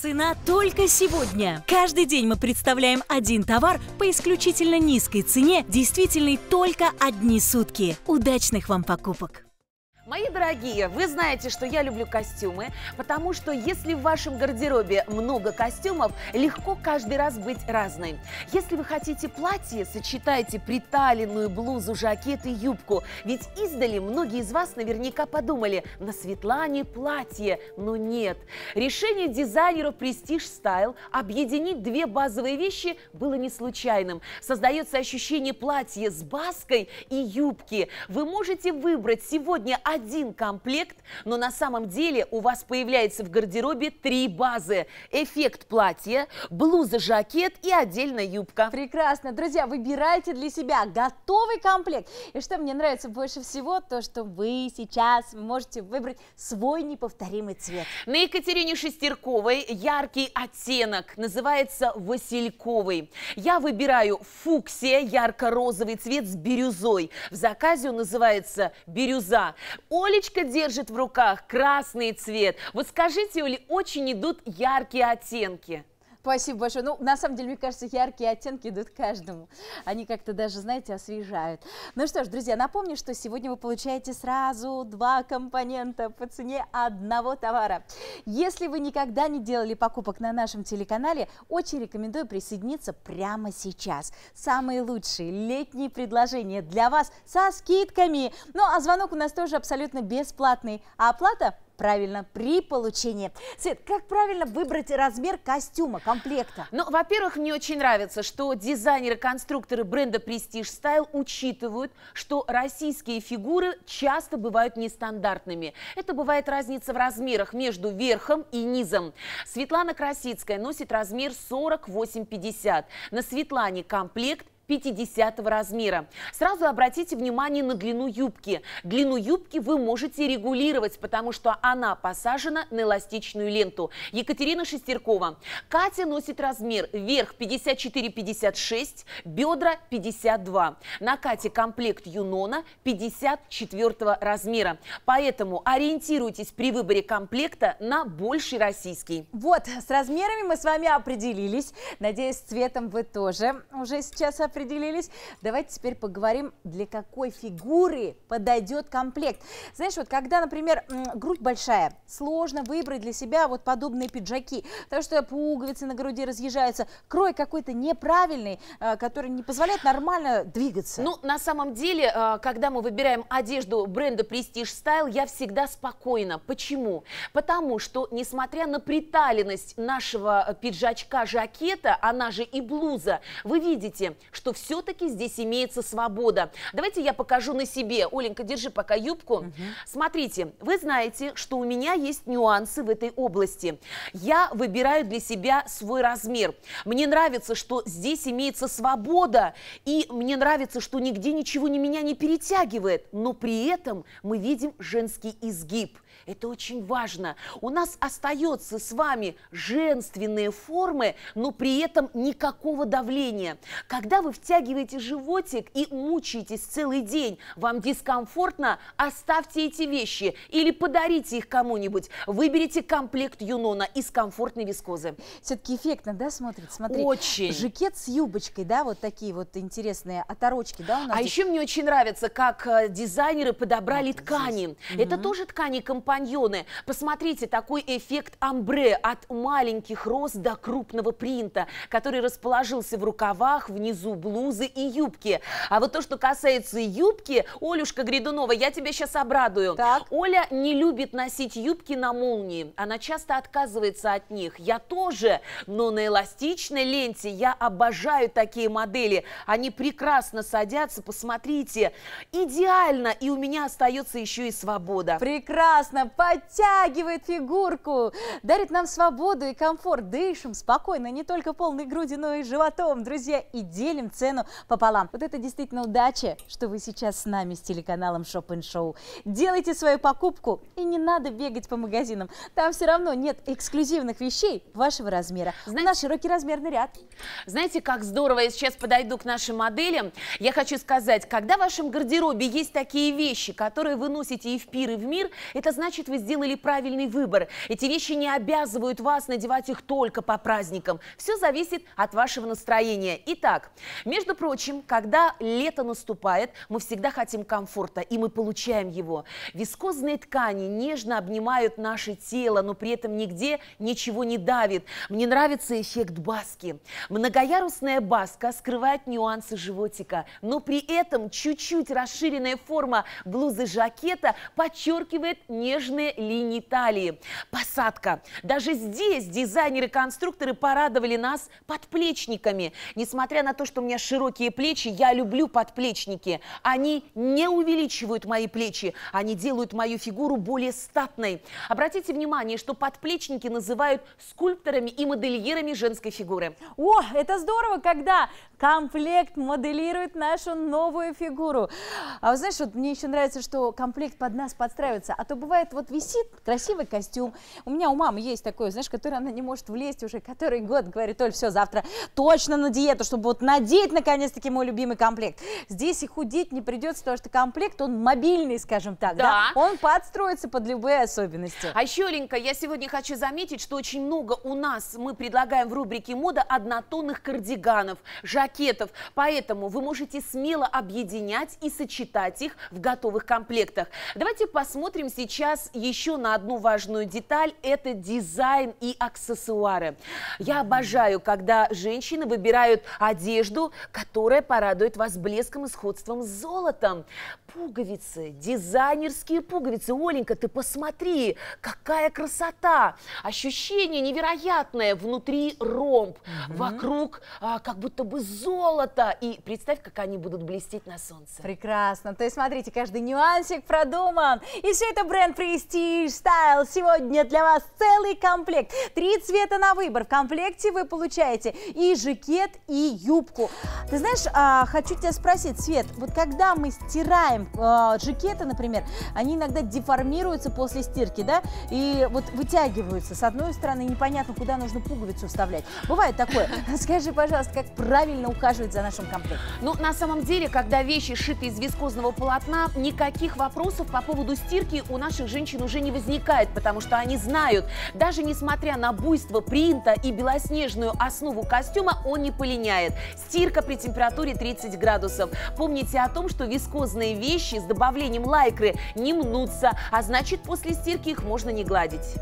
Цена только сегодня. Каждый день мы представляем один товар по исключительно низкой цене, действительный только одни сутки. Удачных вам покупок! Мои дорогие, вы знаете, что я люблю костюмы, потому что если в вашем гардеробе много костюмов, легко каждый раз быть разной. Если вы хотите платье, сочетайте приталенную блузу, жакет и юбку. Ведь издали многие из вас наверняка подумали, на Светлане платье, но нет. Решение дизайнеров Prestige Style объединить две базовые вещи было не случайным. Создается ощущение платья с баской и юбки. Вы можете выбрать сегодня один один комплект, но на самом деле у вас появляется в гардеробе три базы. Эффект платья, блуза, жакет и отдельная юбка. Прекрасно. Друзья, выбирайте для себя готовый комплект. И что мне нравится больше всего, то, что вы сейчас можете выбрать свой неповторимый цвет. На Екатерине Шестерковой яркий оттенок, называется васильковый. Я выбираю фуксия, ярко-розовый цвет с бирюзой. В заказе он называется бирюза. Олечка держит в руках красный цвет. Вот скажите, Оли, очень идут яркие оттенки. Спасибо большое. Ну, на самом деле, мне кажется, яркие оттенки идут каждому. Они как-то даже, знаете, освежают. Ну что ж, друзья, напомню, что сегодня вы получаете сразу два компонента по цене одного товара. Если вы никогда не делали покупок на нашем телеканале, очень рекомендую присоединиться прямо сейчас. Самые лучшие летние предложения для вас со скидками. Ну, а звонок у нас тоже абсолютно бесплатный. А оплата Правильно, при получении. Свет, как правильно выбрать размер костюма, комплекта? Ну, во-первых, мне очень нравится, что дизайнеры-конструкторы бренда Prestige Style учитывают, что российские фигуры часто бывают нестандартными. Это бывает разница в размерах между верхом и низом. Светлана Красицкая носит размер 48-50. На Светлане комплект 50 размера. Сразу обратите внимание на длину юбки. Длину юбки вы можете регулировать, потому что она посажена на эластичную ленту. Екатерина Шестеркова. Катя носит размер вверх 54-56, бедра 52. На Кате комплект Юнона 54 размера. Поэтому ориентируйтесь при выборе комплекта на больший российский. Вот, с размерами мы с вами определились. Надеюсь, с цветом вы тоже уже сейчас определились определились. Давайте теперь поговорим, для какой фигуры подойдет комплект. Знаешь, вот когда, например, грудь большая, сложно выбрать для себя вот подобные пиджаки, потому что пуговицы на груди разъезжаются, крой какой-то неправильный, э, который не позволяет нормально двигаться. Ну, на самом деле, э, когда мы выбираем одежду бренда Prestige Style, я всегда спокойна. Почему? Потому что, несмотря на приталенность нашего э, пиджачка-жакета, она же и блуза, вы видите, что что все-таки здесь имеется свобода. Давайте я покажу на себе. Оленька, держи пока юбку. Угу. Смотрите, вы знаете, что у меня есть нюансы в этой области. Я выбираю для себя свой размер. Мне нравится, что здесь имеется свобода, и мне нравится, что нигде ничего не меня не перетягивает, но при этом мы видим женский изгиб. Это очень важно. У нас остается с вами женственные формы, но при этом никакого давления. Когда вы втягиваете животик и мучаетесь целый день, вам дискомфортно, оставьте эти вещи или подарите их кому-нибудь. Выберите комплект Юнона из комфортной вискозы. Все-таки эффектно, да, смотрит? Смотри. Очень. Жакет с юбочкой, да, вот такие вот интересные оторочки, да, у нас А здесь? еще мне очень нравится, как э, дизайнеры подобрали вот ткани. Здесь. Это угу. тоже ткани-компаньоны. Посмотрите, такой эффект амбре от маленьких роз до крупного принта, который расположился в рукавах, внизу блузы и юбки. А вот то, что касается юбки, Олюшка Гридунова, я тебя сейчас обрадую. Так. Оля не любит носить юбки на молнии. Она часто отказывается от них. Я тоже, но на эластичной ленте я обожаю такие модели. Они прекрасно садятся, посмотрите. Идеально, и у меня остается еще и свобода. Прекрасно, подтягивает фигурку, дарит нам свободу и комфорт. Дышим спокойно, не только полной груди, но и животом, друзья, и делим цену пополам. Вот это действительно удача, что вы сейчас с нами, с телеканалом Шоп Show Делайте свою покупку и не надо бегать по магазинам. Там все равно нет эксклюзивных вещей вашего размера. Знаете, У нас широкий размерный ряд. Знаете, как здорово, я сейчас подойду к нашим моделям. Я хочу сказать, когда в вашем гардеробе есть такие вещи, которые вы носите и в пир, и в мир, это значит, вы сделали правильный выбор. Эти вещи не обязывают вас надевать их только по праздникам. Все зависит от вашего настроения. Итак, между прочим, когда лето наступает, мы всегда хотим комфорта, и мы получаем его. Вискозные ткани нежно обнимают наше тело, но при этом нигде ничего не давит. Мне нравится эффект баски. Многоярусная баска скрывает нюансы животика, но при этом чуть-чуть расширенная форма блузы жакета подчеркивает нежные линии талии. Посадка. Даже здесь дизайнеры-конструкторы порадовали нас подплечниками. Несмотря на то, что мне меня широкие плечи, я люблю подплечники. Они не увеличивают мои плечи, они делают мою фигуру более статной. Обратите внимание, что подплечники называют скульпторами и модельерами женской фигуры. О, это здорово, когда комплект моделирует нашу новую фигуру. А вы знаешь, вот мне еще нравится, что комплект под нас подстраивается, а то бывает вот висит красивый костюм. У меня у мамы есть такой, знаешь, который она не может влезть уже который год, говорит, Оль, все, завтра точно на диету, чтобы вот надеть худеет, наконец-таки, мой любимый комплект. Здесь и худеть не придется, потому что комплект, он мобильный, скажем так, да, да? он подстроится под любые особенности. А еще, Ленька, я сегодня хочу заметить, что очень много у нас мы предлагаем в рубрике «Мода» однотонных кардиганов, жакетов, поэтому вы можете смело объединять и сочетать их в готовых комплектах. Давайте посмотрим сейчас еще на одну важную деталь – это дизайн и аксессуары. Я обожаю, когда женщины выбирают одежду которое порадует вас блеском и сходством с золотом. Пуговицы, дизайнерские пуговицы. Оленька, ты посмотри, какая красота! Ощущение невероятное. Внутри ромб, угу. вокруг а, как будто бы золото. И представь, как они будут блестеть на солнце. Прекрасно. То есть, смотрите, каждый нюансик продуман. И все это бренд Prestige Style. Сегодня для вас целый комплект. Три цвета на выбор. В комплекте вы получаете и жакет, и юбку. Ты знаешь, а, хочу тебя спросить, Свет, вот когда мы стираем а, жакеты, например, они иногда деформируются после стирки, да, и вот вытягиваются. С одной стороны, непонятно, куда нужно пуговицу вставлять. Бывает такое. Скажи, пожалуйста, как правильно ухаживать за нашим комплектом? Ну, на самом деле, когда вещи шиты из вискозного полотна, никаких вопросов по поводу стирки у наших женщин уже не возникает, потому что они знают, даже несмотря на буйство принта и белоснежную основу костюма, он не полиняет. Стир Стирка при температуре 30 градусов. Помните о том, что вискозные вещи с добавлением лайкры не мнутся, а значит после стирки их можно не гладить.